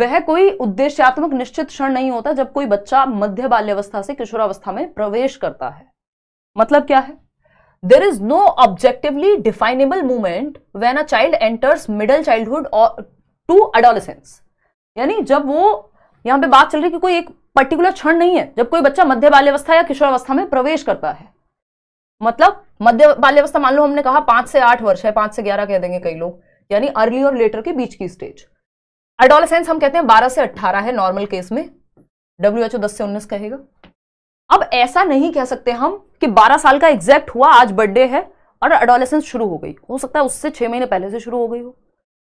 वह कोई उद्देश्यात्मक निश्चित क्षण नहीं होता जब कोई बच्चा मध्य बाल्यावस्था से किशोरावस्था में प्रवेश करता है मतलब क्या है there is no objectively definable movement when a child enters middle childhood और टू अडोलसेंस यानी जब वो यहां पे बात चल रही है कि कोई एक पर्टिकुलर क्षण नहीं है जब कोई बच्चा मध्य बाल्यावस्था या किशोरावस्था में प्रवेश करता है मतलब मध्य बाल्यावस्था मान लो हमने कहा पांच से आठ वर्ष है पांच से ग्यारह कह देंगे कई लोग यानी अर्ली और लेटर के बीच की स्टेज एडोलसेंस हम कहते हैं 12 से 18 है नॉर्मल केस में डब्ल्यू एच ओ दस से उन्नीस कहेगा अब ऐसा नहीं कह सकते हम कि 12 साल का एग्जैक्ट हुआ आज बर्थडे है और अडोलेसेंस शुरू हो गई हो सकता है उससे छह महीने पहले से शुरू हो गई हो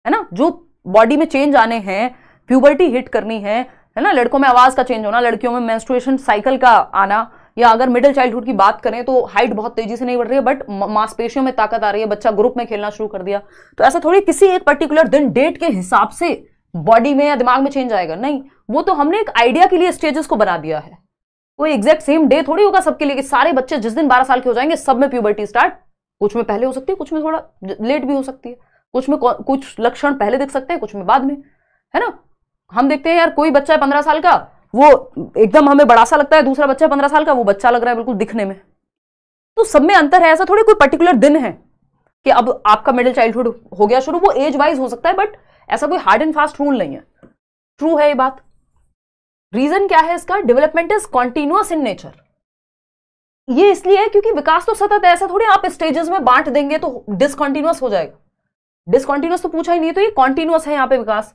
है ना जो बॉडी में चेंज आने हैं प्यूबर्टी हिट करनी है है ना लड़कों में आवाज़ का चेंज होना लड़कियों में मेंस्ट्रुएशन साइकिल का आना या अगर मिडिल चाइल्डहुड की बात करें तो हाइट बहुत तेजी से नहीं बढ़ रही है बट मांसपेशियों में ताकत आ रही है बच्चा ग्रुप में खेलना शुरू कर दिया तो ऐसा थोड़ी किसी एक पर्टिकुलर दिन डेट के हिसाब से बॉडी में या दिमाग में चेंज आएगा नहीं वो तो हमने एक आइडिया के लिए स्टेजेस को बना दिया है कोई एग्जैक्ट सेम डे थोड़ी होगा सबके लिए कि सारे बच्चे जिस दिन 12 साल के हो जाएंगे सब में प्यूबर्टी स्टार्ट कुछ में पहले हो सकती है कुछ में थोड़ा लेट भी हो सकती है कुछ में कुछ लक्षण पहले दिख सकते हैं कुछ में बाद में है ना हम देखते हैं यार कोई बच्चा है पंद्रह साल का वो एकदम हमें बड़ा सा लगता है दूसरा बच्चा है पंद्रह साल का वो बच्चा लग रहा है बिल्कुल दिखने में तो सब में अंतर है ऐसा थोड़ी कोई पर्टिकुलर दिन है कि अब आपका मिडिल चाइल्डहुड हो गया शुरू वो एज वाइज हो सकता है बट ऐसा कोई हार्ड एंड फास्ट रूल नहीं है ट्रू है ये बात रीजन क्या है इसका development is continuous in nature ये इसलिए है क्योंकि विकास तो सतत ऐसा थोड़ी आप स्टेजेस में बांट देंगे तो डिसकॉन्टिन्यूस हो जाएगा डिसकॉन्टिन्यूस तो पूछा ही नहीं तो ये कॉन्टिन्यूस है यहां पे विकास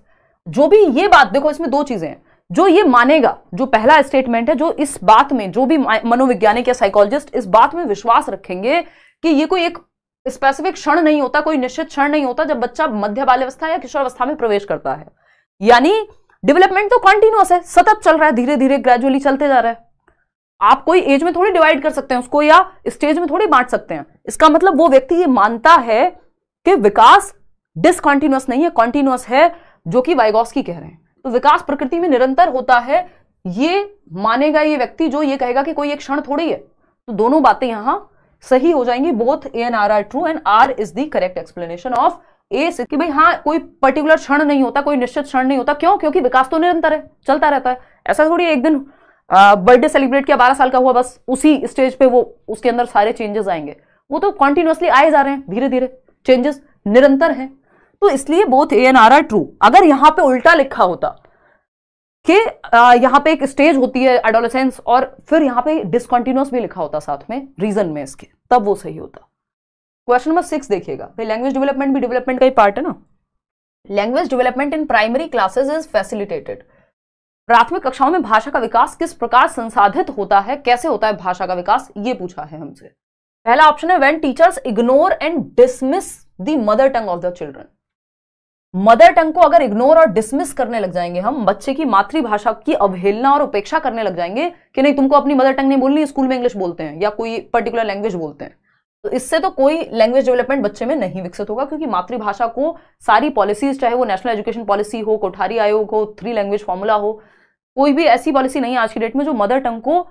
जो भी ये बात देखो इसमें दो चीजें हैं जो ये मानेगा जो पहला स्टेटमेंट है जो इस बात में जो भी मनोवैज्ञानिक या साइकोलॉजिस्ट इस बात में विश्वास रखेंगे कि ये कोई एक स्पेसिफिक क्षण नहीं होता कोई निश्चित क्षण नहीं होता जब बच्चा मध्य बाल्यवस्था या किशोरावस्था में प्रवेश करता है यानी डेवलपमेंट तो कंटिन्यूस है सतत चल रहा है धीरे धीरे ग्रेजुअली चलते जा रहा है आप कोई एज में थोड़ी डिवाइड कर सकते हैं उसको या स्टेज में थोड़ी बांट सकते हैं इसका मतलब वो व्यक्ति ये मानता है कि विकास डिसकॉन्टिन्यूस नहीं है कॉन्टिन्यूस है जो कि वाइगोस्की कह रहे हैं तो विकास प्रकृति में निरंतर होता है ये मानेगा ये व्यक्ति जो ये कहेगा कि कोई एक क्षण थोड़ी है तो दोनों बातें यहां सही हो जाएंगी both A and R are true and R is the correct explanation of A से कि भाई हाँ कोई पर्टिकुलर क्षण नहीं होता कोई निश्चित क्षण नहीं होता क्यों क्योंकि विकास तो निरंतर है चलता रहता है ऐसा थोड़ी एक दिन बर्थडे सेलिब्रेट किया बारह साल का हुआ बस उसी स्टेज पे वो उसके अंदर सारे चेंजेस आएंगे वो तो कॉन्टिन्यूसली आए जा रहे हैं धीरे धीरे चेंजेस निरंतर है तो इसलिए both A and R are true अगर यहां पे उल्टा लिखा होता कि यहाँ पे एक स्टेज होती है एडोलसेंस और फिर यहाँ पे डिसकंटिन्यूस भी लिखा होता साथ में रीजन में इसके तब वो सही होता क्वेश्चन नंबर सिक्स देखिएगा भाई लैंग्वेज डेवलपमेंट भी डेवलपमेंट का ही पार्ट है ना language development in primary classes is facilitated प्राथमिक कक्षाओं में भाषा का विकास किस प्रकार संसाधित होता है कैसे होता है भाषा का विकास ये पूछा है हमसे पहला ऑप्शन है when teachers ignore and dismiss the mother tongue of the children mother tongue को अगर इग्नोर और डिसमिस करने लग जाएंगे हम बच्चे की मातृभाषा की अवहेलना और उपेक्षा करने लग जाएंगे कि नहीं तुमको अपनी मदर टंग नहीं बोलनी स्कूल में इंग्लिश बोलते हैं या कोई पर्टिकुलर लैंग्वेज बोलते हैं तो इससे तो कोई लैंग्वेज डेवलपमेंट बच्चे में नहीं विकसित होगा क्योंकि मातृभाषा को सारी पॉलिसीज चाहे वो नेशनल एजुकेशन पॉलिसी हो कोठारी आयोग हो थ्री लैंग्वेज फॉर्मूला हो कोई भी ऐसी पॉलिसी नहीं है आज की डेट में जो मदर टंग को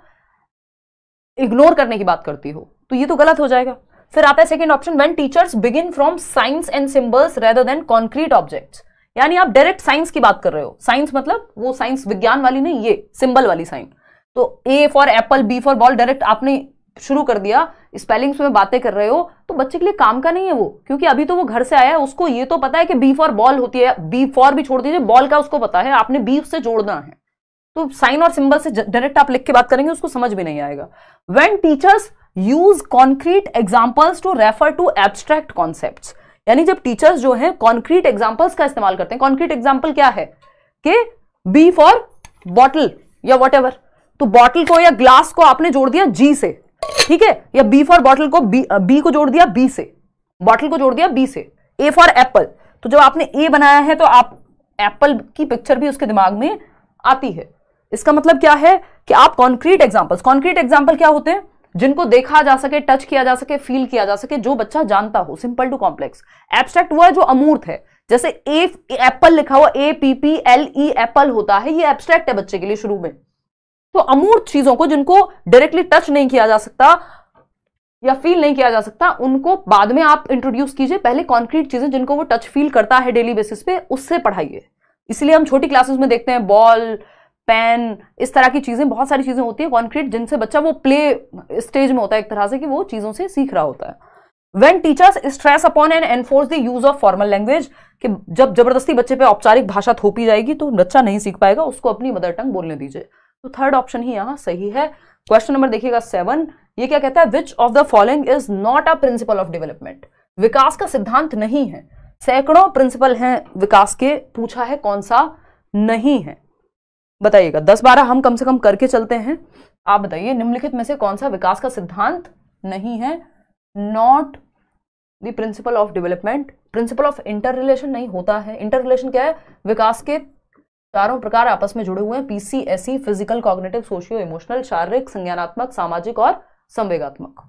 इग्नोर करने की बात करती हो तो ये तो गलत हो जाएगा फिर आता है second option when teachers begin from signs and symbols rather than concrete objects यानी आप डायरेक्ट साइंस की बात कर रहे हो साइंस मतलब वो साइंस विज्ञान वाली नहीं ये सिंबल वाली साइंस तो A for apple B for ball direct आपने शुरू कर दिया स्पेलिंग्स में बातें कर रहे हो तो बच्चे के लिए काम का नहीं है वो क्योंकि अभी तो वो घर से आया है उसको ये तो पता है कि बी फॉर बॉल होती है बी फॉर भी छोड़ दीजिए बॉल का उसको पता है आपने बी से जोड़ना है तो साइन और सिंबल से डायरेक्ट आप लिख के बात करेंगे उसको समझ भी नहीं आएगा when teachers use concrete examples to refer to abstract concept यानी जब टीचर्स जो है कॉन्क्रीट एग्जाम्पल्स का इस्तेमाल करते हैं कॉन्क्रीट एग्जाम्पल क्या है कि बी फॉर बॉटल या वॉट तो बॉटल को या ग्लास को आपने जोड़ दिया जी से ठीक है या बी फॉर बॉटल को बी बी को जोड़ दिया बी से बॉटल को जोड़ दिया बी से ए फॉर एप्पल तो जब आपने ए बनाया है तो आप एप्पल की पिक्चर भी उसके दिमाग में आती है इसका मतलब क्या है कि आप कॉन्क्रीट एग्जाम्पल्स कॉन्क्रीट एग्जाम्पल क्या होते हैं जिनको देखा जा सके टच किया जा सके फील किया जा सके जो बच्चा जानता हो सिंपल टू कॉम्प्लेक्स एब्स्ट्रैक्ट वो है जो अमूर्त है जैसे ए एप्पल लिखा हुआ A P P L E apple होता है ये एब्स्ट्रैक्ट है बच्चे के लिए शुरू में तो अमूर्त चीजों को जिनको डायरेक्टली टच नहीं किया जा सकता या फील नहीं किया जा सकता उनको बाद में आप इंट्रोड्यूस कीजिए पहले कॉन्क्रीट चीजें जिनको वो टच फील करता है डेली बेसिस पे उससे पढ़ाइए इसलिए हम छोटी क्लासेस में देखते हैं बॉल पेन इस तरह की चीज़ें बहुत सारी चीज़ें होती है कॉन्क्रीट जिनसे बच्चा वो प्ले स्टेज में होता है एक तरह से कि वो चीज़ों से सीख रहा होता है when teachers stress upon and enforce the use of formal language कि जब जबरदस्ती बच्चे पे औपचारिक भाषा थोपी जाएगी तो बच्चा नहीं सीख पाएगा उसको अपनी मदर टंग बोलने दीजिए तो थर्ड ऑप्शन ही यहाँ सही है क्वेश्चन नंबर देखिएगा सेवन ये क्या कहता है which of the following is not a principle of development विकास का सिद्धांत नहीं है सैकड़ों प्रिंसिपल हैं विकास के पूछा है कौन सा नहीं है बताइएगा दस बारह हम कम से कम करके चलते हैं आप बताइए निम्नलिखित में से कौन सा विकास का सिद्धांत नहीं है not the principle of development principle of interrelation नहीं होता है इंटर रिलेशन क्या है विकास के चारों प्रकार आपस में जुड़े हुए हैं P C S E physical cognitive socio emotional शारीरिक संज्ञानात्मक सामाजिक और संवेगात्मक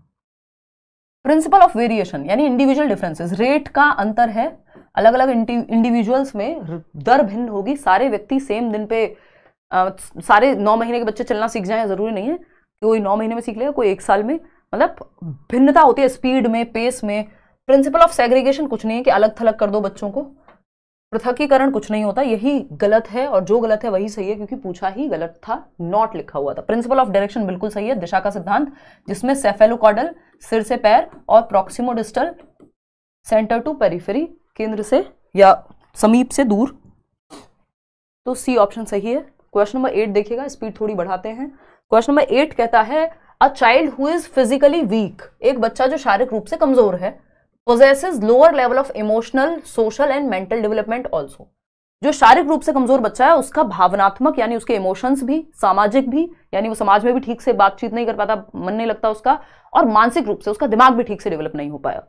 प्रिंसिपल ऑफ वेरिएशन यानी इंडिविजुअल डिफरेंसेस रेट का अंतर है अलग अलग इंडिविजुअल्स में दर भिन्न होगी सारे व्यक्ति सेम दिन पे सारे नौ महीने के बच्चे चलना सीख जाए ज़रूरी नहीं है कोई नौ महीने में सीख लेगा कोई एक साल में मतलब भिन्नता होती है स्पीड में पेस में प्रिंसिपल ऑफ सेग्रीगेशन कुछ नहीं है कि अलग थलग कर दो बच्चों को पृथकीकरण कुछ नहीं होता यही गलत है और जो गलत है वही सही है क्योंकि पूछा ही गलत था नॉट लिखा हुआ था प्रिंसिपल ऑफ डायरेक्शन बिल्कुल सही है दिशा का सिद्धांत जिसमें सेफेलोकॉडल सिर से पैर और प्रोक्सीमोडिस्टल सेंटर टू पेरीफेरी केंद्र से या समीप से दूर तो सी ऑप्शन सही है क्वेश्चन नंबर एट देखिएगा स्पीड थोड़ी बढ़ाते हैं क्वेश्चन नंबर एट कहता है a child who is physically weak एक बच्चा जो शारीरिक रूप से कमजोर है possesses lower level of emotional social and mental development also जो शारीरिक रूप से कमजोर बच्चा है उसका भावनात्मक यानी उसके इमोशंस भी सामाजिक भी यानी वो समाज में भी ठीक से बातचीत नहीं कर पाता मन नहीं लगता उसका और मानसिक रूप से उसका दिमाग भी ठीक से डेवलप नहीं हो पाया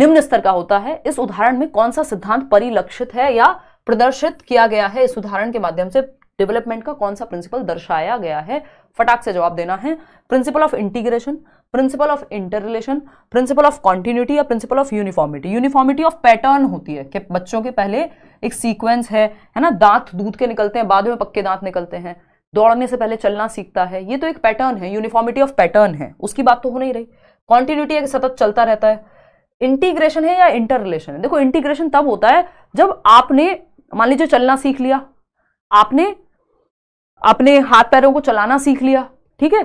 निम्न स्तर का होता है इस उदाहरण में कौन सा सिद्धांत परिलक्षित है या प्रदर्शित किया गया है इस उदाहरण के माध्यम से डेवलपमेंट का कौन सा प्रिंसिपल दर्शाया गया है फटाक से जवाब देना है principle of integration principle of interrelation principle of continuity या principle of uniformity uniformity of pattern होती है कि बच्चों के पहले एक सीक्वेंस है है ना दांत दूध के निकलते हैं बाद में पक्के दांत निकलते हैं दौड़ने से पहले चलना सीखता है ये तो एक पैटर्न है यूनिफॉर्मिटी ऑफ पैटर्न है उसकी बात तो हो नहीं रही कॉन्टिन्यूटी एक सतत चलता रहता है इंटीग्रेशन है या इंटर रिलेशन है देखो इंटीग्रेशन तब होता है जब आपने मान लीजिए चलना सीख लिया आपने अपने हाथ पैरों को चलाना सीख लिया ठीक है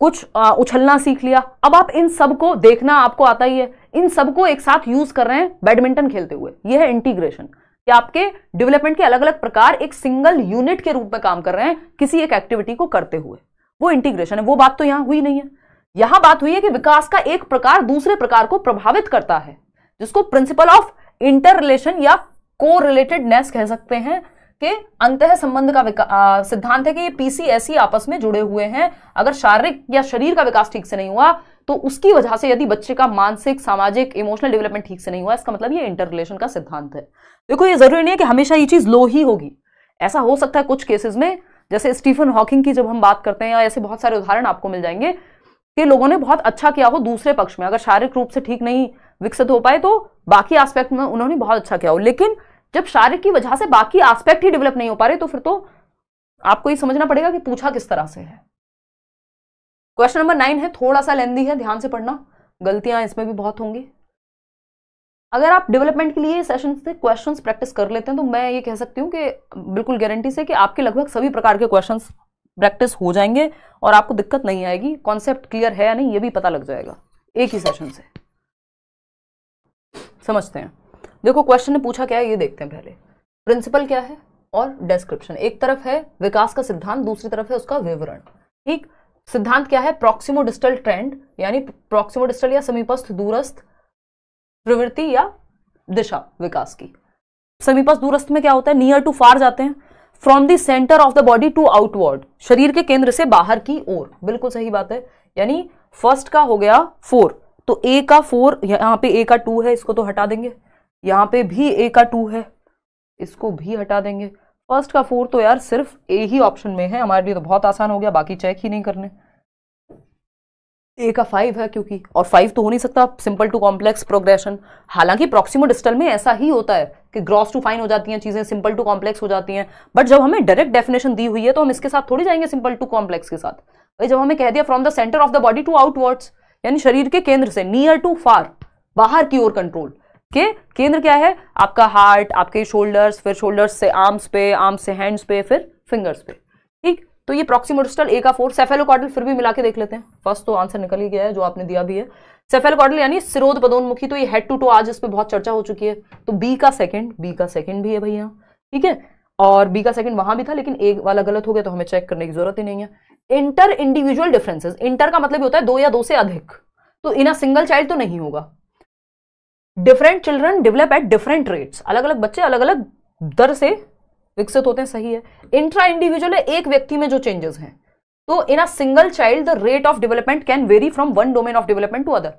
कुछ आ, उछलना सीख लिया अब आप इन सब को देखना आपको आता ही है इन सबको एक साथ यूज कर रहे हैं बैडमिंटन खेलते हुए यह है इंटीग्रेशन कि आपके डेवलपमेंट के अलग अलग प्रकार एक सिंगल यूनिट के रूप में काम कर रहे हैं किसी एक एक्टिविटी को करते हुए वो इंटीग्रेशन है वो बात तो यहां हुई नहीं है यहां बात हुई है कि विकास का एक प्रकार दूसरे प्रकार को प्रभावित करता है जिसको प्रिंसिपल ऑफ इंटर रिलेशन या को रिलेटेडनेस कह सकते हैं के अंत संबंध का सिद्धांत है कि ये पीसी ऐसी e आपस में जुड़े हुए हैं अगर शारीरिक या शरीर का विकास ठीक से नहीं हुआ तो उसकी वजह से यदि बच्चे का मानसिक सामाजिक इमोशनल डेवलपमेंट ठीक से नहीं हुआ इसका मतलब ये इंटर रिलेशन का सिद्धांत है देखो ये जरूरी नहीं है कि हमेशा ये चीज लो ही होगी ऐसा हो सकता है कुछ केसेस में जैसे स्टीफन हॉकिंग की जब हम बात करते हैं या ऐसे बहुत सारे उदाहरण आपको मिल जाएंगे कि लोगों ने बहुत अच्छा किया हो दूसरे पक्ष में अगर शारीरिक रूप से ठीक नहीं विकसित हो पाए तो बाकी एस्पेक्ट में उन्होंने बहुत अच्छा किया हो लेकिन जब शारीरिक की वजह से बाकी आस्पेक्ट ही डेवलप नहीं हो पा रहे तो फिर तो आपको ये समझना पड़ेगा कि पूछा किस तरह से है क्वेश्चन नंबर नाइन है थोड़ा सा लेंदी है ध्यान से पढ़ना गलतियां इसमें भी बहुत होंगी अगर आप डेवलपमेंट के लिए सेशन से क्वेश्चंस प्रैक्टिस कर लेते हैं तो मैं ये कह सकती हूँ कि बिल्कुल गारंटी से कि आपके लगभग सभी प्रकार के क्वेश्चंस प्रैक्टिस हो जाएंगे और आपको दिक्कत नहीं आएगी कॉन्सेप्ट क्लियर है या नहीं ये भी पता लग जाएगा एक ही सेशन से समझते हैं देखो क्वेश्चन ने पूछा क्या है ये देखते हैं पहले प्रिंसिपल क्या है और डेस्क्रिप्शन एक तरफ है विकास का सिद्धांत दूसरी तरफ है उसका विवरण ठीक सिद्धांत क्या है प्रोक्सिमो डिस्टल ट्रेंड यानी प्रोक्सीमोडिस्टल डिस्टल या समीपस्थ दूरस्थ प्रवृत्ति या दिशा विकास की समीपस्थ दूरस्थ में क्या होता है नियर टू फार जाते हैं from the centre of the body to outward शरीर के केंद्र से बाहर की ओर बिल्कुल सही बात है यानी फर्स्ट का हो गया फोर तो ए का फोर यहाँ पे ए का टू है इसको तो हटा देंगे यहाँ पे भी ए का टू है इसको भी हटा देंगे फर्स्ट का फोर तो यार सिर्फ ए ही ऑप्शन में है हमारे लिए तो बहुत आसान हो गया बाकी चेक ही नहीं करने ए का फाइव है क्योंकि और फाइव तो हो नहीं सकता सिंपल टू कॉम्प्लेक्स प्रोग्रेशन हालांकि प्रोक्सीमो डिस्टल में ऐसा ही होता है कि ग्रॉस टू फाइन हो जाती हैं चीज़ें सिंपल टू कॉम्प्लेक्स हो जाती हैं बट जब हमें डायरेक्ट डेफिनेशन दी हुई है तो हम इसके साथ थोड़ी जाएंगे सिंपल टू कॉम्प्लेक्स के साथ भाई जब हमें कह दिया from the centre of the body to outwards यानी शरीर के केंद्र से नियर टू फार बाहर की ओर कंट्रोल कि केंद्र क्या है आपका हार्ट आपके शोल्डर्स फिर शोल्डर्स से आर्म्स पे आर्म्स से हैंड्स पे फिर फिंगर्स पे ठीक तो ये प्रोक्सीमोडिस्टल ए का फोर सेफेलोकॉटल फिर भी मिला के देख लेते हैं फर्स्ट तो आंसर निकल ही गया है जो आपने दिया भी है सेफेलोकॉटल यानी सिरोध पदोन्मुखी तो ये हेड टू टो आज इस पर बहुत चर्चा हो चुकी है तो बी का सेकेंड बी का सेकेंड भी है भैया ठीक है और बी का सेकंड वहां भी था लेकिन ए वाला गलत हो गया तो हमें चेक करने की जरूरत ही नहीं है इंटर इंडिविजुअल डिफरेंसेस इंटर का मतलब होता है दो या दो से अधिक तो इन अ सिंगल चाइल्ड तो नहीं होगा different children develop at different rates अलग अलग बच्चे अलग अलग दर से विकसित होते हैं सही है इंट्रा इंडिविजुअल एक व्यक्ति में जो चेंजेस हैं तो in a single child the rate of development can vary from one domain of development to other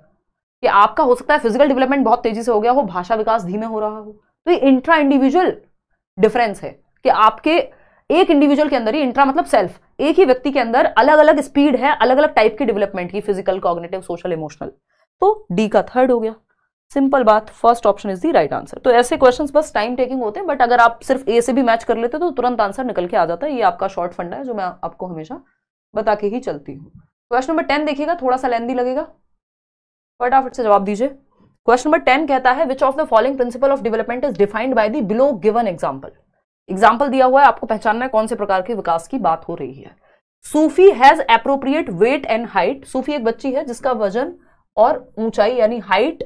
कि आपका हो सकता है फिजिकल डेवलपमेंट बहुत तेजी से हो गया हो भाषा विकास धीमे हो रहा हो तो ये इंट्रा इंडिविजुअल डिफरेंस है कि आपके एक इंडिविजुअल के अंदर ही इंट्रा मतलब सेल्फ एक ही व्यक्ति के अंदर अलग अलग स्पीड है अलग अलग टाइप के डेवलपमेंट की फिजिकल कॉग्नेटिव सोशल इमोशनल तो डी का थर्ड हो गया सिंपल बात first option is the right answer तो ऐसे क्वेश्चंस बस टाइम टेकिंग होते हैं बट अगर आप सिर्फ ए से भी मैच कर लेते तो तुरंत आंसर निकल के आ जाता है ये आपका शॉर्ट फंडा है जो मैं आपको हमेशा बता के ही चलती हूँ क्वेश्चन नंबर टेन देखिएगा थोड़ा सा लेंदी लगेगा फटाफट से जवाब दीजिए क्वेश्चन नंबर टेन कहता है which of the following principle of development is defined by the below given example example दिया हुआ है आपको पहचानना है कौन से प्रकार के विकास की बात हो रही है Sufi has appropriate weight and height Sufi एक बच्ची है जिसका वजन और ऊंचाई यानी हाइट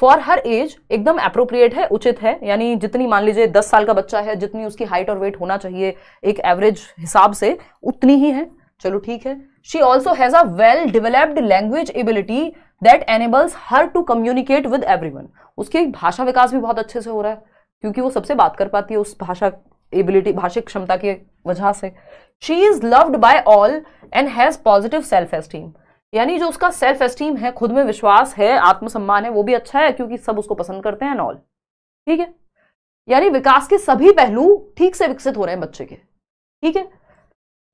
फॉर हर एज एकदम अप्रोप्रिएट है उचित है यानी जितनी मान लीजिए दस साल का बच्चा है जितनी उसकी हाइट और वेट होना चाहिए एक एवरेज हिसाब से उतनी ही है चलो ठीक है she also has a well developed language ability that enables her to communicate with every उसकी भाषा विकास भी बहुत अच्छे से हो रहा है क्योंकि वो सबसे बात कर पाती है उस भाषा एबिलिटी भाषिक क्षमता की वजह से she is loved by all and has positive self esteem यानी जो उसका सेल्फ एस्टीम है खुद में विश्वास है आत्मसम्मान है वो भी अच्छा है क्योंकि सब उसको पसंद करते हैं नॉल ठीक है यानी विकास के सभी पहलू ठीक से विकसित हो रहे हैं बच्चे के ठीक है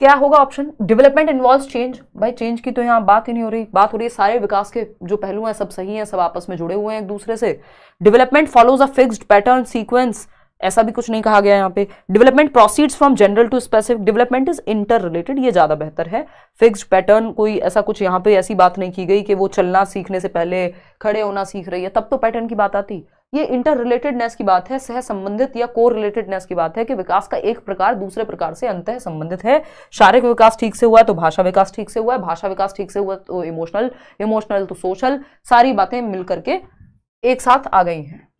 क्या होगा ऑप्शन डेवलपमेंट इन्वॉल्व चेंज भाई चेंज की तो यहाँ बात ही नहीं हो रही बात हो रही है सारे विकास के जो पहलू हैं सब सही हैं सब आपस में जुड़े हुए हैं एक दूसरे से development follows a fixed pattern sequence ऐसा भी कुछ नहीं कहा गया यहाँ पे development proceeds from general to specific development is interrelated ये ज़्यादा बेहतर है फिक्स्ड पैटर्न कोई ऐसा कुछ यहाँ पे ऐसी बात नहीं की गई कि वो चलना सीखने से पहले खड़े होना सीख रही है तब तो पैटर्न की बात आती ये इंटर रिलेटेडनेस की बात है सह संबंधित या को रिलेटेडनेस की बात है कि विकास का एक प्रकार दूसरे प्रकार से अंत संबंधित है शारीरिक विकास ठीक से हुआ तो भाषा विकास ठीक से हुआ भाषा विकास ठीक से हुआ तो इमोशनल इमोशनल तो सोशल सारी बातें मिलकर के एक साथ आ गई हैं